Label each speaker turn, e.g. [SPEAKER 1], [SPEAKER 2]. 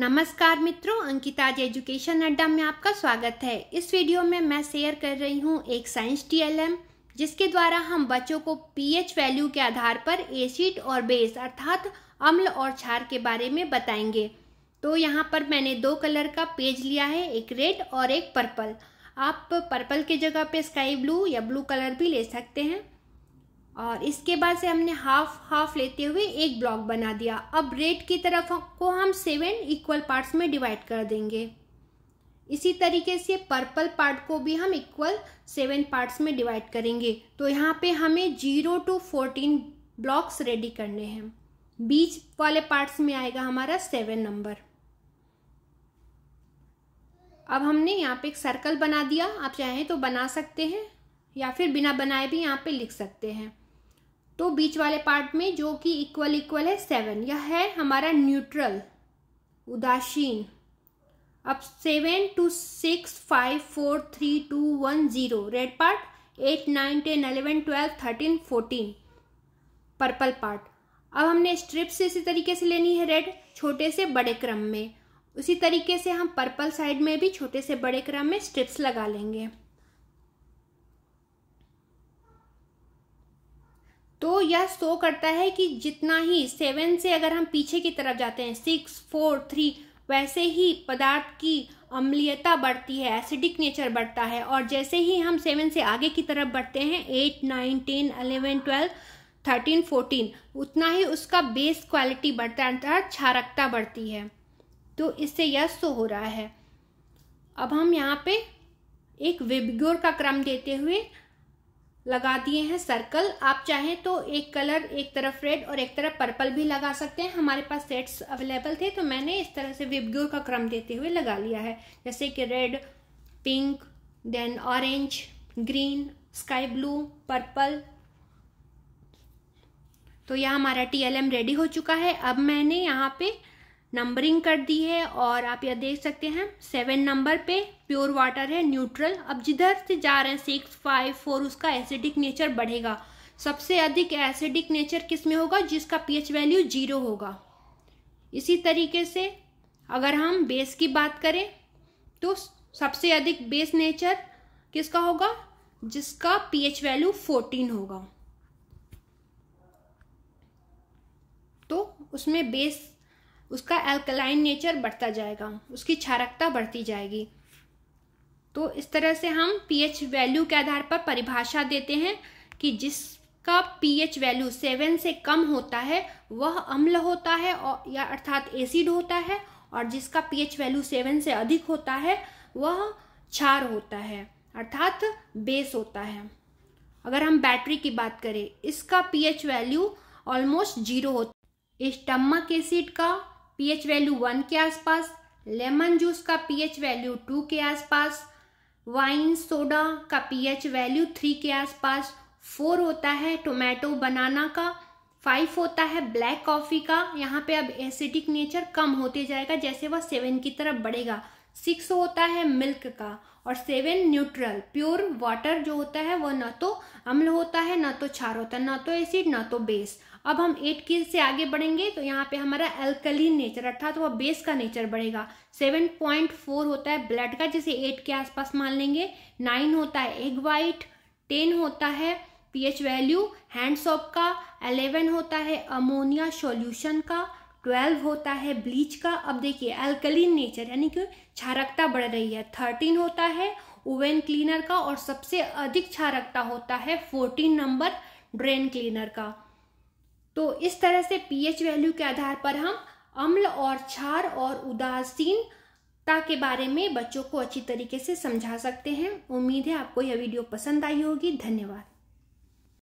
[SPEAKER 1] नमस्कार मित्रों अंकिताज एजुकेशन अड्डा में आपका स्वागत है इस वीडियो में मैं शेयर कर रही हूँ एक साइंस टीएलएम जिसके द्वारा हम बच्चों को पीएच वैल्यू के आधार पर एसिड और बेस अर्थात अम्ल और क्षार के बारे में बताएंगे तो यहाँ पर मैंने दो कलर का पेज लिया है एक रेड और एक पर्पल आप पर्पल के जगह पे स्काई ब्लू या ब्लू कलर भी ले सकते हैं और इसके बाद से हमने हाफ हाफ लेते हुए एक ब्लॉक बना दिया अब रेड की तरफ को हम सेवन इक्वल पार्ट्स में डिवाइड कर देंगे इसी तरीके से पर्पल पार्ट को भी हम इक्वल सेवन पार्ट्स में डिवाइड करेंगे तो यहाँ पे हमें zero two fourteen blocks ready करने हैं बीच वाले पार्ट्स में आएगा हमारा सेवन नंबर अब हमने यहाँ पे एक सर्कल बना दिया आप चाहें तो बना सकते हैं या फिर बिना बनाए भी यहाँ पे लिख सकते हैं तो बीच वाले पार्ट में जो कि इक्वल इक्वल है सेवन यह है हमारा न्यूट्रल उदासीन अब seven two six five four three two one zero red part eight nine ten eleven twelve thirteen fourteen purple part अब हमने स्ट्रिप्स इसी तरीके से लेनी है रेड छोटे से बड़े क्रम में उसी तरीके से हम पर्पल साइड में भी छोटे से बड़े क्रम में स्ट्रिप्स लगा लेंगे यह शो करता है कि जितना ही सेवन से अगर हम पीछे की तरफ जाते हैं सिक्स फोर थ्री वैसे ही पदार्थ की अम्लीयता बढ़ती है एसिडिक नेचर बढ़ता है और जैसे ही हम सेवन से आगे की तरफ बढ़ते हैं eight nine ten eleven twelve thirteen fourteen उतना ही उसका बेस क्वालिटी बढ़ता है अर्थात क्षारकता बढ़ती है तो इससे यह शो हो रहा है अब हम यहाँ पे एक विबगोर का क्रम देते हुए लगा दिए हैं सर्कल आप चाहें तो एक कलर एक तरफ रेड और एक तरफ पर्पल भी लगा सकते हैं हमारे पास सेट्स अवेलेबल थे तो मैंने इस तरह से विबग्योर का क्रम देते हुए लगा लिया है जैसे कि red pink then orange green sky blue purple तो यह हमारा टी रेडी हो चुका है अब मैंने यहाँ पे नंबरिंग कर दी है और आप यह देख सकते हैं सेवन नंबर पे प्योर वाटर है न्यूट्रल अब जिधर से जा रहे हैं सिक्स फाइव फोर उसका एसिडिक नेचर बढ़ेगा सबसे अधिक एसिडिक नेचर किस में होगा जिसका पीएच वैल्यू जीरो होगा इसी तरीके से अगर हम बेस की बात करें तो सबसे अधिक बेस नेचर किसका होगा जिसका पी वैल्यू फोर्टीन होगा तो उसमें बेस उसका एल्कलाइन नेचर बढ़ता जाएगा उसकी क्षारकता बढ़ती जाएगी तो इस तरह से हम पीएच वैल्यू के आधार पर परिभाषा देते हैं कि जिसका पीएच वैल्यू सेवन से कम होता है वह अम्ल होता है और या अर्थात एसिड होता है और जिसका पीएच वैल्यू सेवन से अधिक होता है वह क्षार होता है अर्थात बेस होता है अगर हम बैटरी की बात करें इसका पीएच वैल्यू ऑलमोस्ट जीरो होता है स्टमक एसिड का पीएच वैल्यू वन के आसपास लेमन जूस का पीएच वैल्यू टू के आसपास वाइन सोडा का पीएच वैल्यू थ्री के आसपास फोर होता है टोमेटो बनाना का फाइव होता है ब्लैक कॉफ़ी का यहाँ पे अब एसिडिक नेचर कम होते जाएगा जैसे वह सेवन की तरफ बढ़ेगा सिक्स होता है मिल्क का और सेवन न्यूट्रल प्योर वाटर जो होता है वह ना तो अम्ल होता है ना तो छार होता है ना तो एसिड ना तो बेस अब हम एट के से आगे बढ़ेंगे तो यहाँ पे हमारा एल्कलीन नेचर अर्थात वह बेस का नेचर बढ़ेगा सेवन पॉइंट फोर होता है ब्लड का जिसे एट के आसपास मान लेंगे नाइन होता है एग वाइट टेन होता है पीएच वैल्यू हैंड सॉप का अलेवन होता है अमोनिया सॉल्यूशन का ट्वेल्व होता है ब्लीच का अब देखिए एल्कलीन नेचर यानी कि क्षारकता बढ़ रही है थर्टीन होता है ओवन क्लीनर का और सबसे अधिक क्षारकता होता है फोर्टीन नंबर ड्रेन क्लीनर का तो इस तरह से पीएच वैल्यू के आधार पर हम अम्ल और क्षार और उदासीनता के बारे में बच्चों को अच्छी तरीके से समझा सकते हैं उम्मीद है आपको यह वीडियो पसंद आई होगी धन्यवाद